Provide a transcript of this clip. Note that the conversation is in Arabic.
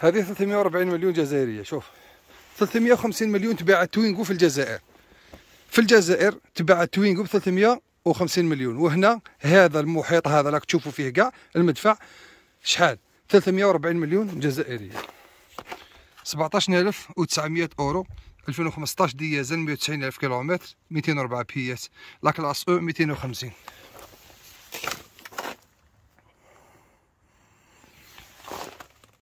هذه 340 مليون جزائريه شوف 350 مليون تباعت توينغو في الجزائر في الجزائر تباعت توينغو ب 350 مليون وهنا هذا المحيط هذا راك تشوفوا فيه كاع المدفع شحال 340 مليون جزائريه 17900 اورو 2015 ديازل 190000 كيلومتر 204 بياس لا كلاس او 250